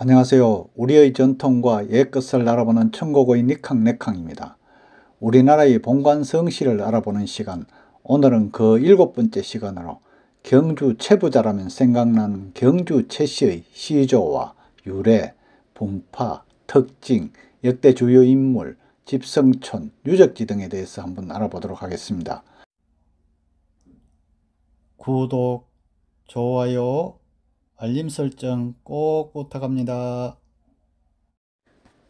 안녕하세요. 우리의 전통과 옛것을 알아보는 천국의 니캉네캉입니다. 우리나라의 본관 성씨를 알아보는 시간, 오늘은 그 일곱 번째 시간으로 경주 최부자라면 생각나는 경주 최씨의 시조와 유래, 분파, 특징, 역대 주요 인물, 집성촌, 유적지 등에 대해서 한번 알아보도록 하겠습니다. 구독, 좋아요, 알림 설정 꼭 부탁합니다.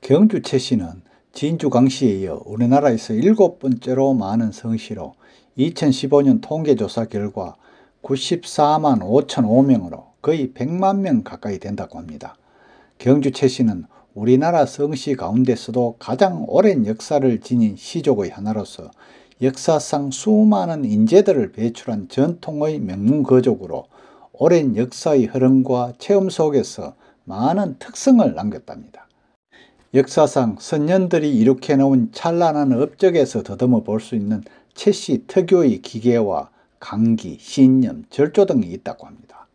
경주 최씨는 진주광씨에 이어 우리나라에서 일곱 번째로 많은 성씨로 2015년 통계조사 결과 94만 5천 5명으로 거의 100만 명 가까이 된다고 합니다. 경주 최씨는 우리나라 성씨 가운데서도 가장 오랜 역사를 지닌 시족의 하나로서 역사상 수많은 인재들을 배출한 전통의 명문거족으로 오랜 역사의 흐름과 체험 속에서 많은 특성을 남겼답니다. 역사상 선년들이 이룩해놓은 찬란한 업적에서 더듬어 볼 수 있는 채씨 특유의 기계와 강기, 신념, 절조 등이 있다고 합니다.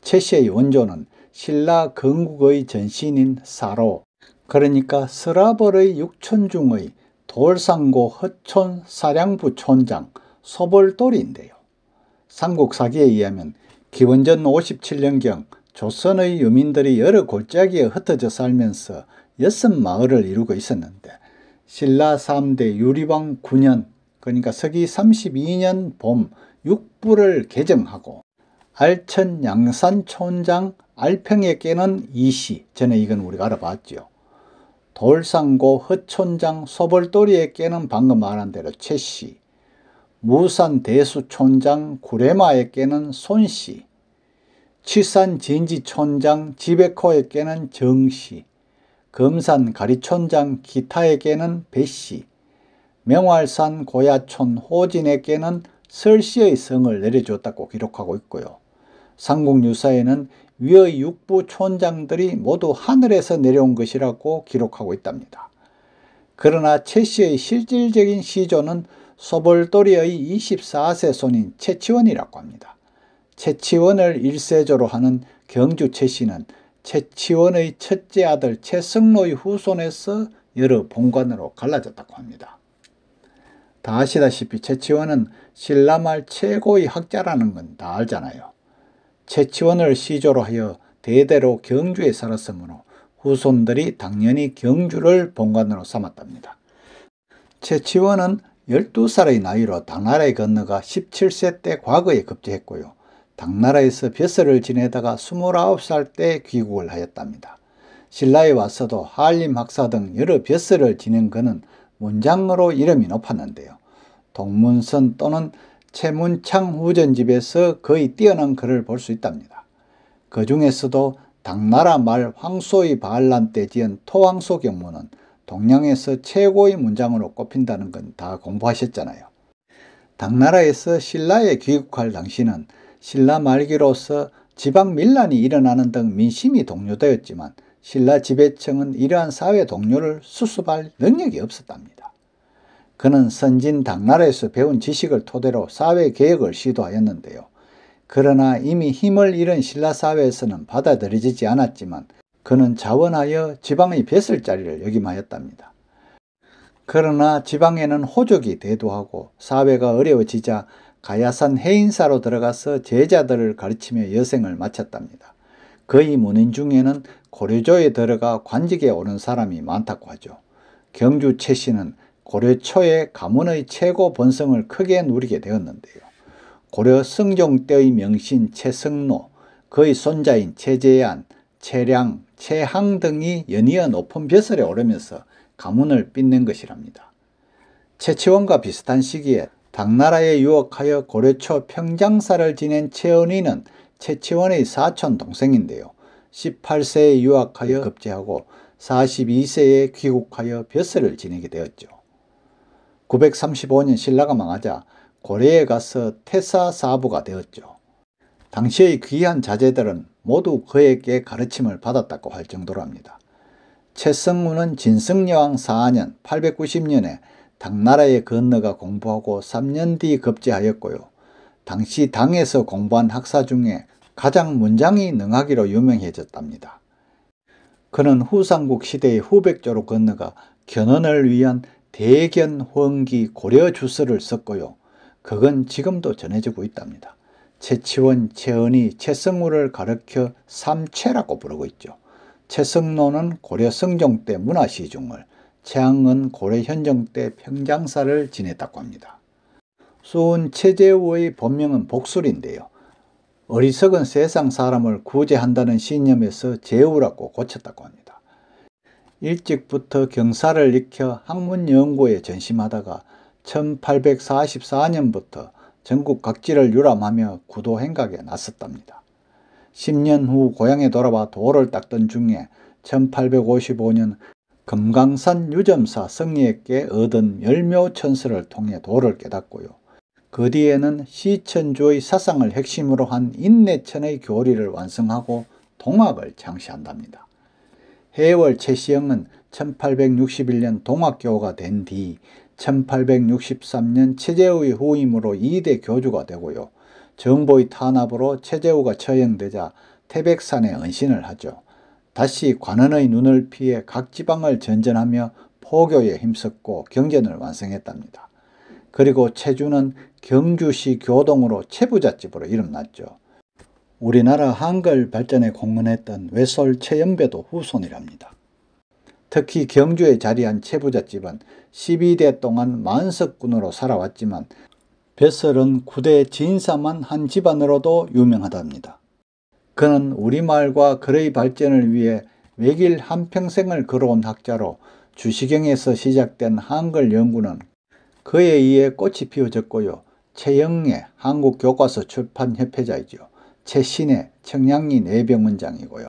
채씨의 원조는 신라 건국의 전신인 사로 그러니까 서라벌의 육촌중의 돌상고 허촌 사량부촌장 소벌돌인데요. 삼국사기에 의하면 기원전 57년경 조선의 유민들이 여러 골짜기에 흩어져 살면서 여섯 마을을 이루고 있었는데 신라 3대 유리왕 9년 그러니까 서기 32년 봄 육부를 개정하고 알천 양산 촌장 알평에깨는 이시 전에 이건 우리가 알아봤죠. 돌산고 허촌장 소벌돌이에깨는 방금 말한 대로 최씨 무산 대수촌장 구레마에깨는 손씨 칠산 진지촌장 지베코에깨는 정씨 금산 가리촌장 기타에깨는 배씨 명활산 고야촌 호진에깨는 설씨의 성을 내려줬다고 기록하고 있고요. 삼국유사에는 위의 육부 촌장들이 모두 하늘에서 내려온 것이라고 기록하고 있답니다. 그러나 채씨의 실질적인 시조는 소벌도리의 24세 손인 채치원이라고 합니다. 채치원을 1세조로 하는 경주 채씨는 채치원의 첫째 아들 채승로의 후손에서 여러 본관으로 갈라졌다고 합니다. 다 아시다시피 채치원은 신라말 최고의 학자라는 건 다 알잖아요. 최치원을 시조로 하여 대대로 경주에 살았으므로 후손들이 당연히 경주를 본관으로 삼았답니다. 최치원은 12살의 나이로 당나라에 건너가 17세 때 과거에 급제했고요. 당나라에서 벼슬을 지내다가 29살 때 귀국을 하였답니다. 신라에 와서도 한림 학사 등 여러 벼슬을 지낸 그는 문장으로 이름이 높았는데요. 동문선 또는 최문창 후전 집에서 거의 뛰어난 글을 볼 수 있답니다. 그 중에서도 당나라 말 황소의 반란 때 지은 토황소 경문은 동양에서 최고의 문장으로 꼽힌다는 건 다 공부하셨잖아요. 당나라에서 신라에 귀국할 당시는 신라 말기로서 지방 밀란이 일어나는 등 민심이 동요되었지만 신라 지배층은 이러한 사회 동요를 수습할 능력이 없었답니다. 그는 선진 당나라에서 배운 지식을 토대로 사회개혁을 시도하였는데요. 그러나 이미 힘을 잃은 신라사회에서는 받아들여지지 않았지만 그는 자원하여 지방의 뱃을 자리를 역임하였답니다. 그러나 지방에는 호족이 대두하고 사회가 어려워지자 가야산 해인사로 들어가서 제자들을 가르치며 여생을 마쳤답니다. 그의 문인 중에는 고려조에 들어가 관직에 오는 사람이 많다고 하죠. 경주 최 씨는 고려 초에 가문의 최고 본성을 크게 누리게 되었는데요. 고려 승종 때의 명신 최승로, 그의 손자인 최재안, 최량, 최항 등이 연이어 높은 벼슬에 오르면서 가문을 빛낸 것이랍니다. 최치원과 비슷한 시기에 당나라에 유혹하여 고려초 평장사를 지낸 최은희는 최치원의 사촌 동생인데요. 18세에 유학하여 네. 급제하고 42세에 귀국하여 벼슬을 지내게 되었죠. 935년 신라가 망하자 고려에 가서 태사 사부가 되었죠. 당시의 귀한 자제들은 모두 그에게 가르침을 받았다고 할 정도로 합니다. 최성우는 진승여왕 4년 890년에 당나라에 건너가 공부하고 3년 뒤 급제하였고요. 당시 당에서 공부한 학사 중에 가장 문장이 능하기로 유명해졌답니다. 그는 후삼국 시대의 후백조로 건너가 견원을 위한 대견 황기 고려 주서를 썼고요. 그건 지금도 전해지고 있답니다. 최치원, 최은희, 최성우를 가르켜 삼최라고 부르고 있죠. 최성노는 고려 성종 때 문화시중을, 최항은 고려 현종 때 평장사를 지냈다고 합니다. 수은 최재우의 본명은 복술인데요. 어리석은 세상 사람을 구제한다는 신념에서 재우라고 고쳤다고 합니다. 일찍부터 경사를 익혀 학문 연구에 전심하다가 1844년부터 전국 각지를 유람하며 구도 행각에 나섰답니다. 10년 후 고향에 돌아와 도를 닦던 중에 1855년 금강산 유점사 성리에게 얻은 열묘천서를 통해 도를 깨닫고요. 그 뒤에는 시천주의 사상을 핵심으로 한 인내천의 교리를 완성하고 동학을 창시한답니다. 해월 최시영은 1861년 동학교가 된 뒤 1863년 최재우의 후임으로 2대 교주가 되고요. 정보의 탄압으로 최재우가 처형되자 태백산에 은신을 하죠. 다시 관원의 눈을 피해 각 지방을 전전하며 포교에 힘썼고 경전을 완성했답니다. 그리고 최주는 경주시 교동으로 최부잣집으로 이름났죠. 우리나라 한글 발전에 공헌했던 외설 최연배도 후손이랍니다. 특히 경주에 자리한 최부자 집은 12대 동안 만석군으로 살아왔지만 뱃설은 9대 진사만 한 집안으로도 유명하답니다. 그는 우리말과 글의 발전을 위해 외길 한평생을 걸어온 학자로 주시경에서 시작된 한글 연구는 그에 의해 꽃이 피어졌고요. 최영애 한국교과서 출판협회자이죠. 최신의 청량리 내병원장이고요.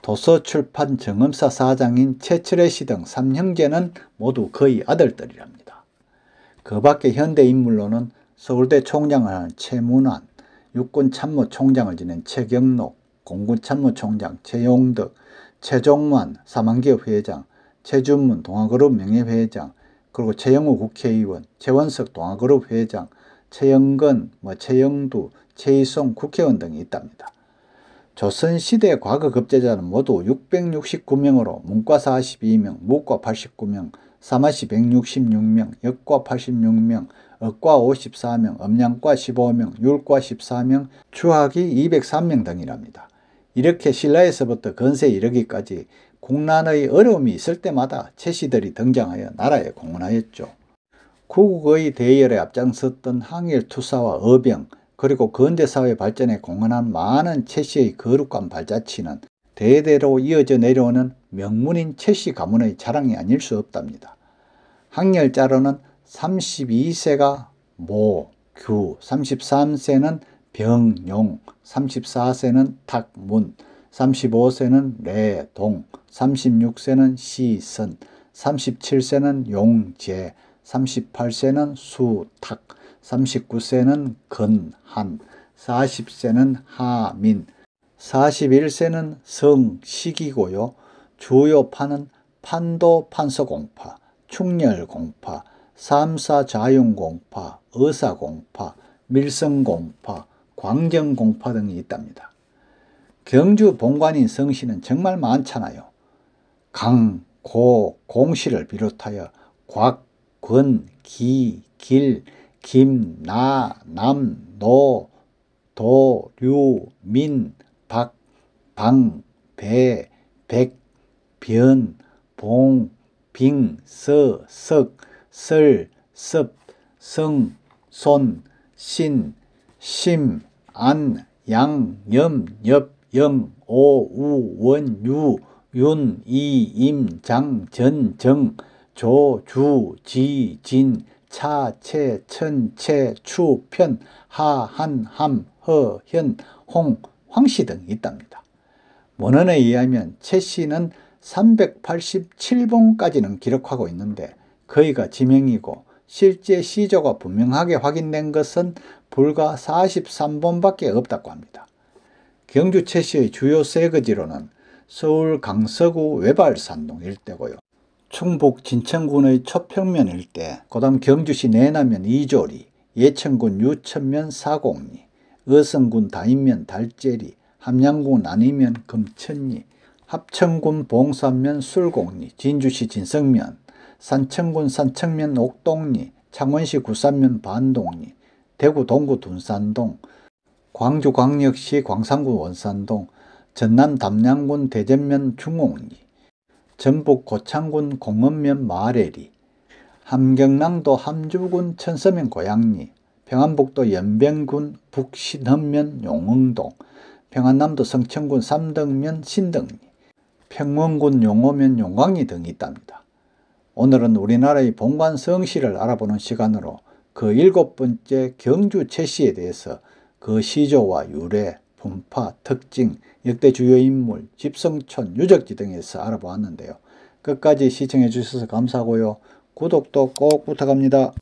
도서출판 정음사 사장인 최철래씨 등 3형제는 모두 거의 아들들이랍니다. 그 밖에 현대 인물로는 서울대 총장을 하는 최문환, 육군 참모 총장을 지낸 최경록, 공군 참모 총장 최용덕, 최종만 사망기업 회장, 최준문 동아그룹 명예회장, 그리고 최영우 국회의원, 최원석 동아그룹 회장, 최영근, 뭐 최영두, 최희송 국회의원 등이 있답니다. 조선시대 과거 급제자는 모두 669명으로 문과 42명, 무과 89명, 사마시 166명, 역과 86명, 억과 54명, 음양과 15명, 율과 14명, 추학이 203명 등이랍니다. 이렇게 신라에서부터 건세 이르기까지 국난의 어려움이 있을 때마다 채씨들이 등장하여 나라에 공헌하였죠. 구국의 대열에 앞장섰던 항일투사와 어병, 그리고 근대사회 발전에 공헌한 많은 채씨의 거룩한 발자취는 대대로 이어져 내려오는 명문인 채씨 가문의 자랑이 아닐 수 없답니다. 학렬자로는 32세가 모, 규, 33세는 병, 용, 34세는 탁, 문, 35세는 레, 동, 36세는 시, 선, 37세는 용, 제, 38세는 수, 탁, 39세는 근한, 40세는 하민, 41세는 성식이고요. 주요파는 판도 판서공파, 충렬공파, 삼사자윤공파, 의사공파, 밀성공파, 광정공파 등이 있답니다. 경주 본관인 성씨는 정말 많잖아요. 강, 고, 공씨를 비롯하여 곽, 권, 기, 길, 김, 나, 남, 노, 도, 류, 민, 박, 방, 배, 백, 변, 봉, 빙, 서, 석, 설, 섭, 성, 손, 신, 심, 안, 양, 염, 엽, 영, 오, 우, 원, 유, 윤, 이, 임, 장, 전, 정, 조, 주, 지, 진, 차, 채, 천, 채, 추, 편, 하, 한, 함, 허, 현, 홍, 황씨 등이 있답니다. 원언에 의하면 채 씨는 387봉까지는 기록하고 있는데 거의가 지명이고 실제 시조가 분명하게 확인된 것은 불과 43번밖에 없다고 합니다. 경주 채 씨의 주요 세거지로는 서울 강서구 외발산동 일대고요. 충북 진천군의 초평면 일 때, 그 다음 경주시 내남면 이조리, 예천군 유천면 사곡리, 의성군 다인면 달제리, 함양군 아니면 금천리, 합천군 봉산면 술곡리, 진주시 진성면, 산천군 산청면 옥동리, 창원시 구산면 반동리, 대구 동구 둔산동, 광주 광역시 광산군 원산동, 전남 담양군 대전면 중옥리, 전북 고창군 공원면 마레리, 함경남도 함주군 천서면 고양리, 평안북도 연변군 북신헌면 용흥동, 평안남도 성천군 삼덕면 신덕리, 평원군 용호면 용광리 등이 있답니다. 오늘은 우리나라의 본관 성씨를 알아보는 시간으로 그 일곱 번째 경주 채씨에 대해서 그 시조와 유래, 분파, 특징, 역대 주요 인물, 집성촌, 유적지 등에서 알아보았는데요. 끝까지 시청해 주셔서 감사하고요. 구독도 꼭 부탁합니다.